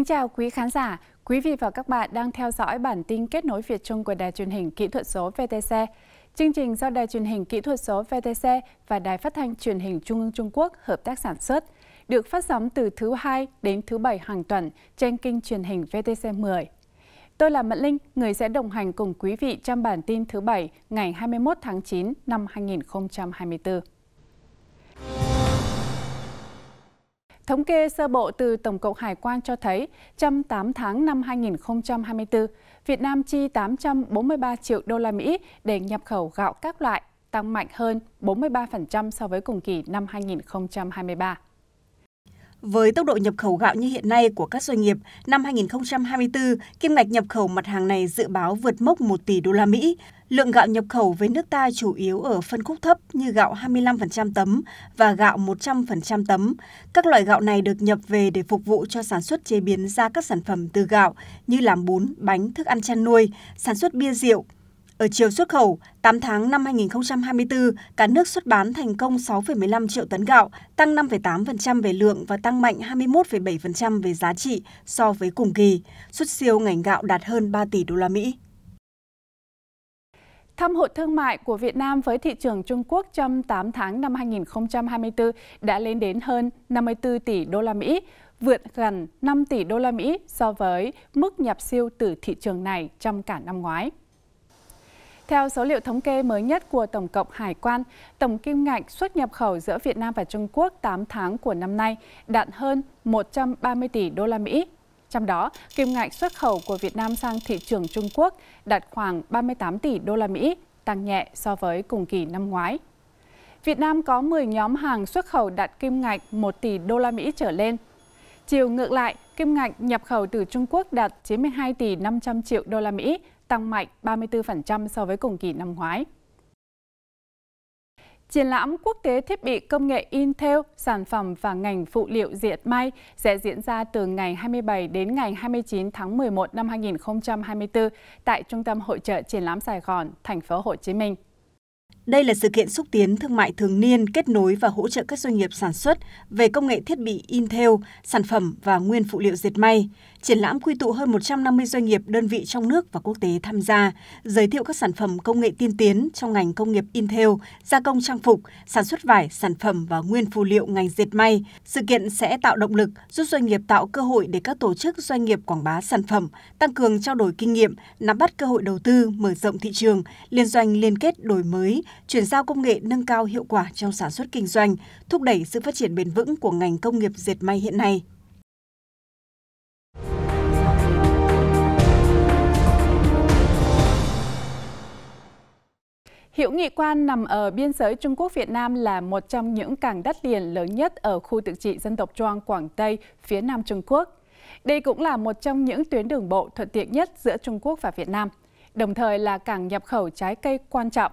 Kính chào quý khán giả, quý vị và các bạn đang theo dõi bản tin kết nối Việt Trung của Đài truyền hình kỹ thuật số VTC. Chương trình do Đài truyền hình kỹ thuật số VTC và Đài phát thanh truyền hình Trung ương Trung Quốc hợp tác sản xuất, được phát sóng từ thứ hai đến thứ bảy hàng tuần trên kênh truyền hình VTC 10. Tôi là Mận Linh, người sẽ đồng hành cùng quý vị trong bản tin thứ bảy ngày 21 tháng 9 năm 2024. Thống kê sơ bộ từ Tổng cục Hải quan cho thấy, trong 8 tháng năm 2024, Việt Nam chi 843 triệu đô la Mỹ để nhập khẩu gạo các loại, tăng mạnh hơn 43% so với cùng kỳ năm 2023. Với tốc độ nhập khẩu gạo như hiện nay của các doanh nghiệp, năm 2024, kim ngạch nhập khẩu mặt hàng này dự báo vượt mốc 1 tỷ đô la Mỹ. Lượng gạo nhập khẩu với nước ta chủ yếu ở phân khúc thấp như gạo 25% tấm và gạo 100% tấm. Các loại gạo này được nhập về để phục vụ cho sản xuất chế biến ra các sản phẩm từ gạo như làm bún, bánh, thức ăn chăn nuôi, sản xuất bia rượu, ở chiều xuất khẩu, 8 tháng năm 2024, cả nước xuất bán thành công 6,15 triệu tấn gạo, tăng 5,8% về lượng và tăng mạnh 21,7% về giá trị so với cùng kỳ. Xuất siêu ngành gạo đạt hơn 3 tỷ đô la Mỹ. Thăm hội thương mại của Việt Nam với thị trường Trung Quốc trong 8 tháng năm 2024 đã lên đến hơn 54 tỷ đô la Mỹ, vượt gần 5 tỷ đô la Mỹ so với mức nhập siêu từ thị trường này trong cả năm ngoái. Theo số liệu thống kê mới nhất của Tổng cục Hải quan, tổng kim ngạch xuất nhập khẩu giữa Việt Nam và Trung Quốc 8 tháng của năm nay đạt hơn 130 tỷ đô la Mỹ. Trong đó, kim ngạch xuất khẩu của Việt Nam sang thị trường Trung Quốc đạt khoảng 38 tỷ đô la Mỹ, tăng nhẹ so với cùng kỳ năm ngoái. Việt Nam có 10 nhóm hàng xuất khẩu đạt kim ngạch 1 tỷ đô la Mỹ trở lên – Chiều ngược lại, kim ngạch nhập khẩu từ Trung Quốc đạt 92 tỷ 500 triệu đô la Mỹ, tăng mạnh 34% so với cùng kỳ năm ngoái. Triển lãm quốc tế thiết bị công nghệ Intel, sản phẩm và ngành phụ liệu diệt may sẽ diễn ra từ ngày 27 đến ngày 29 tháng 11 năm 2024 tại Trung tâm Hội trợ Triển lãm Sài Gòn, thành phố Hồ Chí Minh. Đây là sự kiện xúc tiến thương mại thường niên kết nối và hỗ trợ các doanh nghiệp sản xuất về công nghệ thiết bị in theo sản phẩm và nguyên phụ liệu dệt may. Triển lãm quy tụ hơn 150 doanh nghiệp đơn vị trong nước và quốc tế tham gia, giới thiệu các sản phẩm công nghệ tiên tiến trong ngành công nghiệp in theo gia công trang phục, sản xuất vải, sản phẩm và nguyên phụ liệu ngành dệt may. Sự kiện sẽ tạo động lực giúp doanh nghiệp tạo cơ hội để các tổ chức doanh nghiệp quảng bá sản phẩm, tăng cường trao đổi kinh nghiệm, nắm bắt cơ hội đầu tư, mở rộng thị trường, liên doanh liên kết đổi mới chuyển giao công nghệ nâng cao hiệu quả trong sản xuất kinh doanh, thúc đẩy sự phát triển bền vững của ngành công nghiệp dệt may hiện nay. Hữu Nghị Quan nằm ở biên giới Trung Quốc Việt Nam là một trong những cảng đất liền lớn nhất ở khu tự trị dân tộc Choang Quảng Tây, phía Nam Trung Quốc. Đây cũng là một trong những tuyến đường bộ thuận tiện nhất giữa Trung Quốc và Việt Nam, đồng thời là cảng nhập khẩu trái cây quan trọng.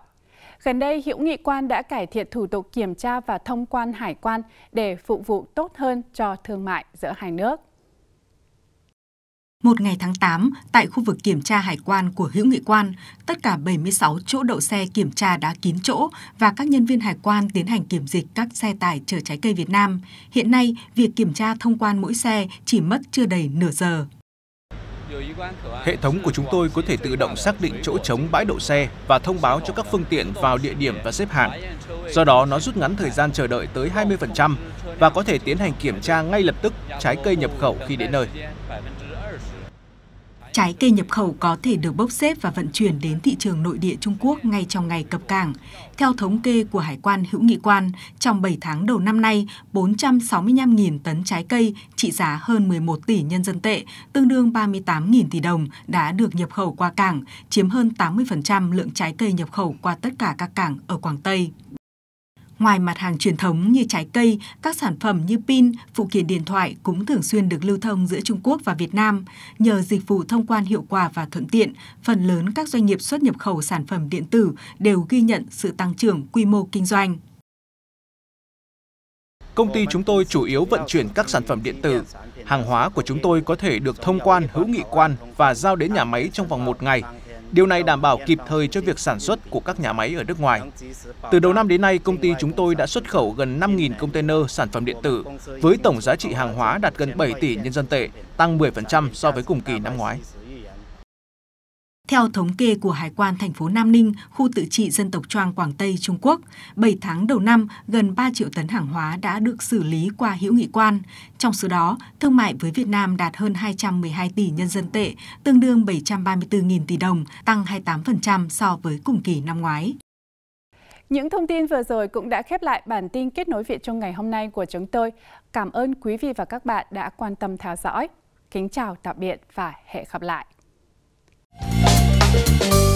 Gần đây, hữu nghị quan đã cải thiện thủ tục kiểm tra và thông quan hải quan để phục vụ tốt hơn cho thương mại giữa hai nước. Một ngày tháng 8, tại khu vực kiểm tra hải quan của Hữu Nghị Quan, tất cả 76 chỗ đậu xe kiểm tra đã kín chỗ và các nhân viên hải quan tiến hành kiểm dịch các xe tải chở trái cây Việt Nam. Hiện nay, việc kiểm tra thông quan mỗi xe chỉ mất chưa đầy nửa giờ. Hệ thống của chúng tôi có thể tự động xác định chỗ trống bãi đậu xe và thông báo cho các phương tiện vào địa điểm và xếp hàng. Do đó, nó rút ngắn thời gian chờ đợi tới 20% và có thể tiến hành kiểm tra ngay lập tức trái cây nhập khẩu khi đến nơi. Trái cây nhập khẩu có thể được bốc xếp và vận chuyển đến thị trường nội địa Trung Quốc ngay trong ngày cập cảng. Theo thống kê của Hải quan Hữu Nghị Quan, trong 7 tháng đầu năm nay, 465.000 tấn trái cây trị giá hơn 11 tỷ nhân dân tệ, tương đương 38.000 tỷ đồng đã được nhập khẩu qua cảng, chiếm hơn 80% lượng trái cây nhập khẩu qua tất cả các cảng ở Quảng Tây. Ngoài mặt hàng truyền thống như trái cây, các sản phẩm như pin, phụ kiện điện thoại cũng thường xuyên được lưu thông giữa Trung Quốc và Việt Nam. Nhờ dịch vụ thông quan hiệu quả và thuận tiện, phần lớn các doanh nghiệp xuất nhập khẩu sản phẩm điện tử đều ghi nhận sự tăng trưởng quy mô kinh doanh. Công ty chúng tôi chủ yếu vận chuyển các sản phẩm điện tử. Hàng hóa của chúng tôi có thể được thông quan hữu nghị quan và giao đến nhà máy trong vòng một ngày, Điều này đảm bảo kịp thời cho việc sản xuất của các nhà máy ở nước ngoài. Từ đầu năm đến nay, công ty chúng tôi đã xuất khẩu gần 5.000 container sản phẩm điện tử với tổng giá trị hàng hóa đạt gần 7 tỷ nhân dân tệ, tăng 10% so với cùng kỳ năm ngoái. Theo thống kê của Hải quan thành phố Nam Ninh, khu tự trị dân tộc Choang Quảng Tây, Trung Quốc, 7 tháng đầu năm, gần 3 triệu tấn hàng hóa đã được xử lý qua hữu nghị quan. Trong số đó, thương mại với Việt Nam đạt hơn 212 tỷ nhân dân tệ, tương đương 734.000 tỷ đồng, tăng 28% so với cùng kỳ năm ngoái. Những thông tin vừa rồi cũng đã khép lại bản tin kết nối Việt trong ngày hôm nay của chúng tôi. Cảm ơn quý vị và các bạn đã quan tâm theo dõi. Kính chào, tạm biệt và hẹn gặp lại. Thank you.